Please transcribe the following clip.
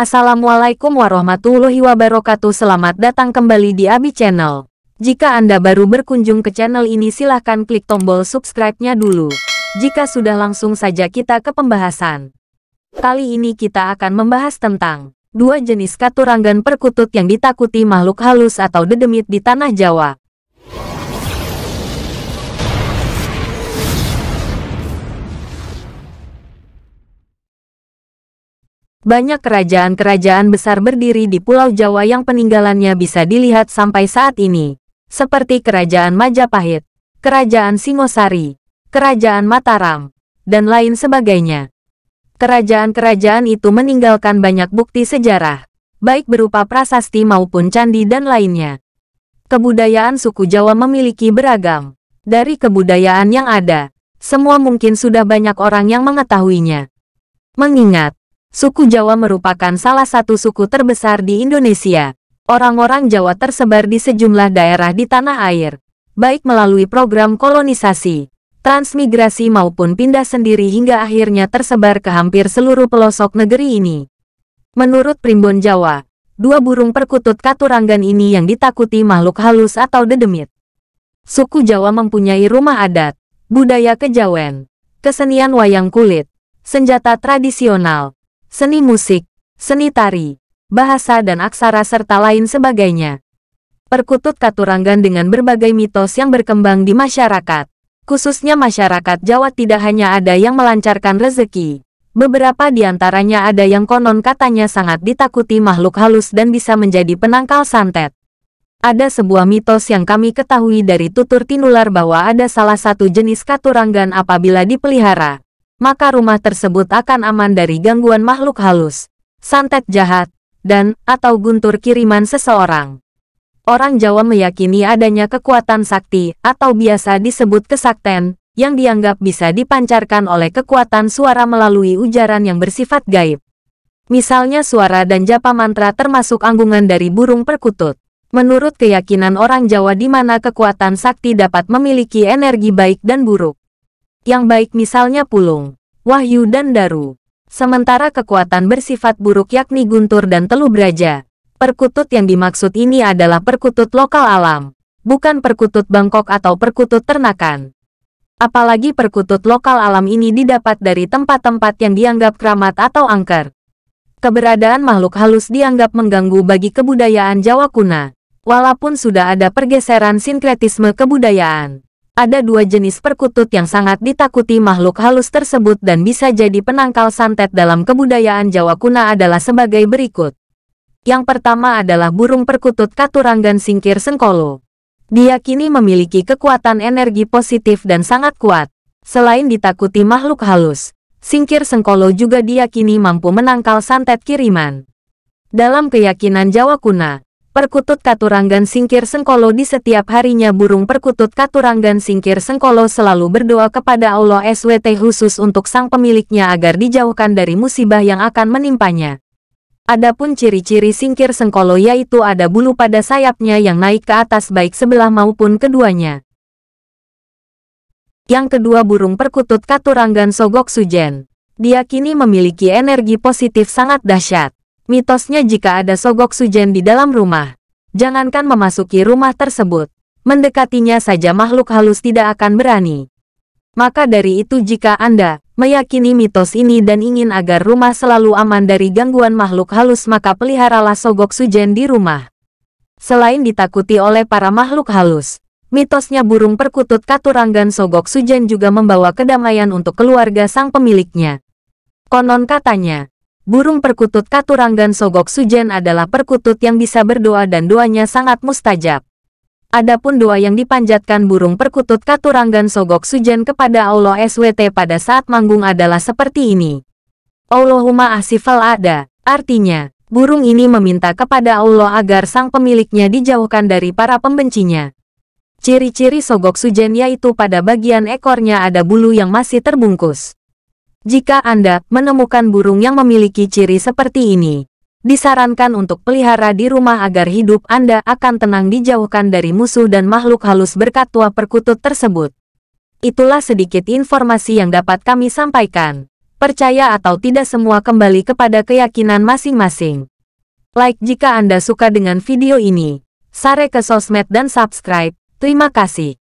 Assalamualaikum warahmatullahi wabarakatuh Selamat datang kembali di Abi Channel Jika Anda baru berkunjung ke channel ini silahkan klik tombol subscribe-nya dulu Jika sudah langsung saja kita ke pembahasan Kali ini kita akan membahas tentang Dua jenis katuranggan perkutut yang ditakuti makhluk halus atau dedemit di tanah Jawa banyak kerajaan-kerajaan besar berdiri di Pulau Jawa yang peninggalannya bisa dilihat sampai saat ini. Seperti Kerajaan Majapahit, Kerajaan Singosari, Kerajaan Mataram, dan lain sebagainya. Kerajaan-kerajaan itu meninggalkan banyak bukti sejarah, baik berupa prasasti maupun candi dan lainnya. Kebudayaan suku Jawa memiliki beragam. Dari kebudayaan yang ada, semua mungkin sudah banyak orang yang mengetahuinya. Mengingat, Suku Jawa merupakan salah satu suku terbesar di Indonesia. Orang-orang Jawa tersebar di sejumlah daerah di tanah air, baik melalui program kolonisasi, transmigrasi maupun pindah sendiri hingga akhirnya tersebar ke hampir seluruh pelosok negeri ini. Menurut Primbon Jawa, dua burung perkutut katuranggan ini yang ditakuti makhluk halus atau dedemit. Suku Jawa mempunyai rumah adat, budaya kejawen, kesenian wayang kulit, senjata tradisional, seni musik, seni tari, bahasa dan aksara serta lain sebagainya. Perkutut Katuranggan dengan berbagai mitos yang berkembang di masyarakat. Khususnya masyarakat Jawa tidak hanya ada yang melancarkan rezeki. Beberapa di antaranya ada yang konon katanya sangat ditakuti makhluk halus dan bisa menjadi penangkal santet. Ada sebuah mitos yang kami ketahui dari tutur tinular bahwa ada salah satu jenis katuranggan apabila dipelihara maka rumah tersebut akan aman dari gangguan makhluk halus, santet jahat, dan atau guntur kiriman seseorang. Orang Jawa meyakini adanya kekuatan sakti atau biasa disebut kesakten, yang dianggap bisa dipancarkan oleh kekuatan suara melalui ujaran yang bersifat gaib. Misalnya suara dan japa mantra termasuk anggungan dari burung perkutut. Menurut keyakinan orang Jawa di mana kekuatan sakti dapat memiliki energi baik dan buruk. Yang baik misalnya Pulung, Wahyu dan Daru. Sementara kekuatan bersifat buruk yakni Guntur dan Teluh Braja. Perkutut yang dimaksud ini adalah perkutut lokal alam, bukan perkutut Bangkok atau perkutut ternakan. Apalagi perkutut lokal alam ini didapat dari tempat-tempat yang dianggap keramat atau angker. Keberadaan makhluk halus dianggap mengganggu bagi kebudayaan Jawa kuna, walaupun sudah ada pergeseran sinkretisme kebudayaan ada dua jenis perkutut yang sangat ditakuti makhluk halus tersebut dan bisa jadi penangkal santet dalam kebudayaan Jawa kuna adalah sebagai berikut. Yang pertama adalah burung perkutut Katurangan Singkir Sengkolo. Dia memiliki kekuatan energi positif dan sangat kuat. Selain ditakuti makhluk halus, Singkir Sengkolo juga diyakini mampu menangkal santet kiriman. Dalam keyakinan Jawa kuna, perkutut katuranggan singkir sengkolo di setiap harinya burung perkutut katuranggan singkir sengkolo selalu berdoa kepada Allah SWT khusus untuk sang pemiliknya agar dijauhkan dari musibah yang akan menimpanya. Adapun ciri-ciri singkir sengkolo yaitu ada bulu pada sayapnya yang naik ke atas baik sebelah maupun keduanya. Yang kedua burung perkutut katuranggan sogok sujen. Dia memiliki energi positif sangat dahsyat. Mitosnya jika ada sogok sujen di dalam rumah, jangankan memasuki rumah tersebut, mendekatinya saja makhluk halus tidak akan berani. Maka dari itu jika Anda meyakini mitos ini dan ingin agar rumah selalu aman dari gangguan makhluk halus maka peliharalah sogok sujen di rumah. Selain ditakuti oleh para makhluk halus, mitosnya burung perkutut katuranggan sogok sujen juga membawa kedamaian untuk keluarga sang pemiliknya. Konon katanya, Burung perkutut Katuranggan Sogok Sujen adalah perkutut yang bisa berdoa dan doanya sangat mustajab. Adapun doa yang dipanjatkan burung perkutut Katuranggan Sogok Sujen kepada Allah SWT pada saat manggung adalah seperti ini. Allahumma asifal ada, artinya, burung ini meminta kepada Allah agar sang pemiliknya dijauhkan dari para pembencinya. Ciri-ciri Sogok Sujen yaitu pada bagian ekornya ada bulu yang masih terbungkus. Jika Anda menemukan burung yang memiliki ciri seperti ini, disarankan untuk pelihara di rumah agar hidup Anda akan tenang dijauhkan dari musuh dan makhluk halus berkat tua perkutut tersebut. Itulah sedikit informasi yang dapat kami sampaikan. Percaya atau tidak semua kembali kepada keyakinan masing-masing. Like jika Anda suka dengan video ini, share ke sosmed dan subscribe. Terima kasih.